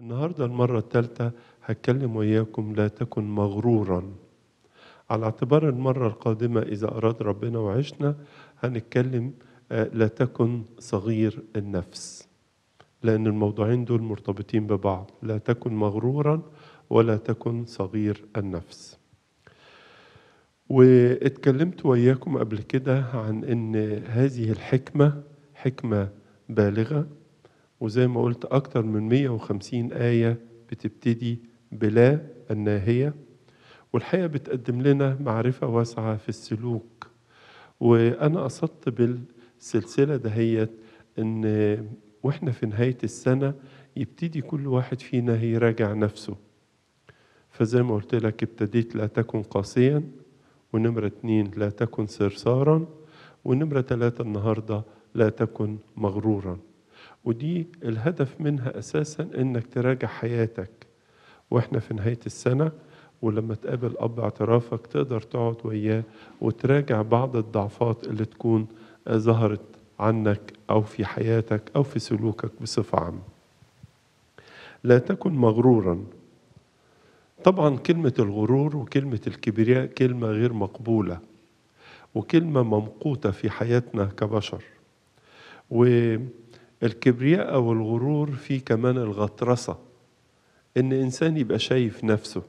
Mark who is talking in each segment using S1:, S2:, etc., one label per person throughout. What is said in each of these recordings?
S1: النهارده المرة الثالثة هتكلم وياكم لا تكن مغرورا على اعتبار المرة القادمة إذا أراد ربنا وعشنا هنتكلم آه، لا تكن صغير النفس لأن الموضوعين دول مرتبطين ببعض لا تكن مغرورا ولا تكن صغير النفس واتكلمت وياكم قبل كده عن ان هذه الحكمة حكمة بالغة وزي ما قلت أكتر من 150 آية بتبتدي بلا الناهية والحقيقة بتقدم لنا معرفة واسعة في السلوك وأنا قصدت بالسلسلة دهيت إن وإحنا في نهاية السنة يبتدي كل واحد فينا يراجع نفسه فزي ما قلت لك ابتديت لا تكن قاسيا ونمرة اتنين لا تكن سرسارا ونمرة تلاتة النهاردة لا تكن مغرورا ودي الهدف منها اساسا انك تراجع حياتك واحنا في نهايه السنه ولما تقابل اب اعترافك تقدر تقعد وياه وتراجع بعض الضعفات اللي تكون ظهرت عنك او في حياتك او في سلوكك بصفه عامه لا تكن مغرورا طبعا كلمه الغرور وكلمه الكبرياء كلمه غير مقبوله وكلمه ممقوته في حياتنا كبشر و الكبرياء أو الغرور في كمان الغطرسة إن إنسان يبقى شايف نفسه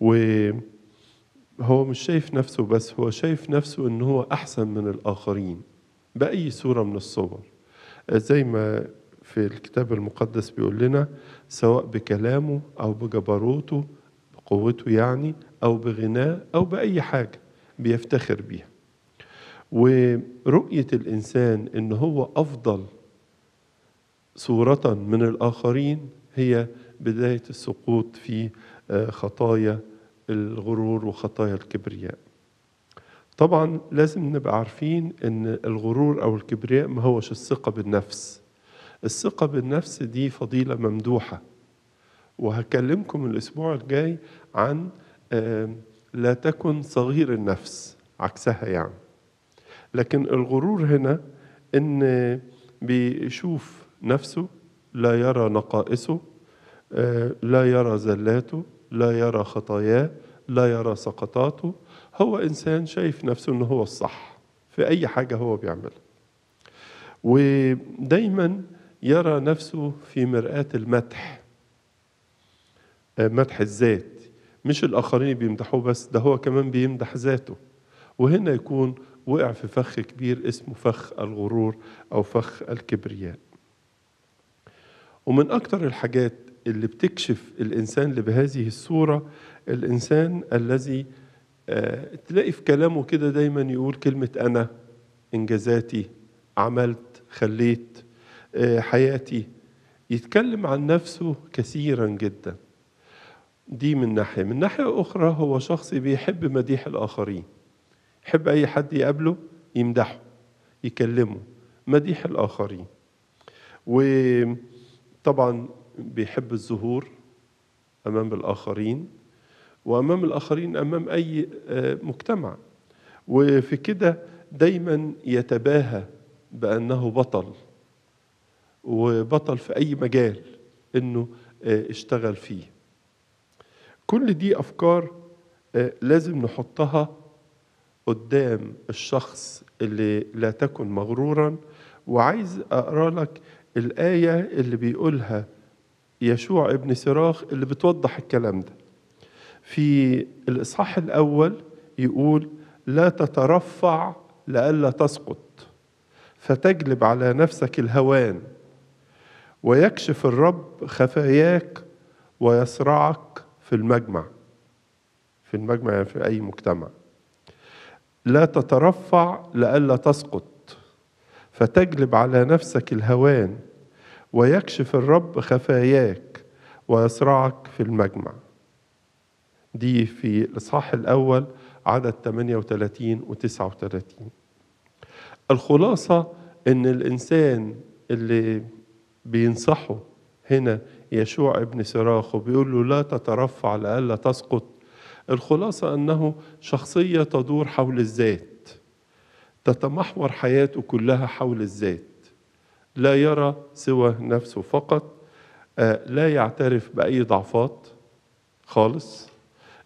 S1: وهو مش شايف نفسه بس هو شايف نفسه إن هو أحسن من الآخرين بأي صورة من الصور زي ما في الكتاب المقدس بيقول لنا سواء بكلامه أو بجبروته بقوته يعني أو بغناه أو بأي حاجة بيفتخر بيها ورؤية الإنسان إن هو أفضل صورة من الآخرين هي بداية السقوط في آه، خطايا الغرور وخطايا الكبرياء طبعا لازم نبقى عارفين ان الغرور او الكبرياء ما هوش الثقه بالنفس الثقه بالنفس دي فضيله ممدوحه وهكلمكم الاسبوع الجاي عن آه، لا تكن صغير النفس عكسها يعني لكن الغرور هنا ان بيشوف نفسه لا يرى نقائصه آه، لا يرى زلاته لا يرى خطاياه لا يرى سقطاته هو إنسان شايف نفسه إن هو الصح في أي حاجة هو بيعملها ودايما يرى نفسه في مرآة المدح آه، مدح الذات مش الآخرين بيمدحوه بس ده هو كمان بيمدح ذاته وهنا يكون وقع في فخ كبير اسمه فخ الغرور أو فخ الكبرياء ومن أكثر الحاجات اللي بتكشف الإنسان اللي بهذه الصورة الإنسان الذي آه، تلاقي في كلامه كده دايما يقول كلمة أنا إنجازاتي عملت خليت آه، حياتي يتكلم عن نفسه كثيرا جدا دي من ناحية من ناحية أخرى هو شخص بيحب مديح الآخرين يحب أي حد يقابله يمدحه يكلمه مديح الآخرين و طبعا بيحب الظهور امام الاخرين وامام الاخرين امام اي آه، مجتمع وفي كده دايما يتباهى بانه بطل وبطل في اي مجال انه آه، اشتغل فيه كل دي افكار آه، لازم نحطها قدام الشخص اللي لا تكن مغرورا وعايز اقرا لك الآية اللي بيقولها يشوع ابن سراخ اللي بتوضح الكلام ده في الإصحاح الأول يقول لا تترفع لئلا تسقط فتجلب على نفسك الهوان ويكشف الرب خفاياك ويصرعك في المجمع في المجمع يعني في أي مجتمع لا تترفع لئلا تسقط فتجلب على نفسك الهوان ويكشف الرب خفاياك ويصرعك في المجمع دي في الإصحاح الأول عدد 38 و 39 الخلاصة إن الإنسان اللي بينصحه هنا يشوع ابن سراخ وبيقول له لا تترفع لئلا تسقط الخلاصة أنه شخصية تدور حول الذات تتمحور حياته كلها حول الذات لا يرى سوى نفسه فقط آه، لا يعترف بأي ضعفات خالص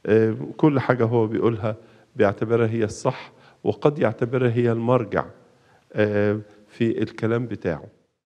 S1: آه، كل حاجة هو بيقولها بيعتبرها هي الصح وقد يعتبرها هي المرجع آه، في الكلام بتاعه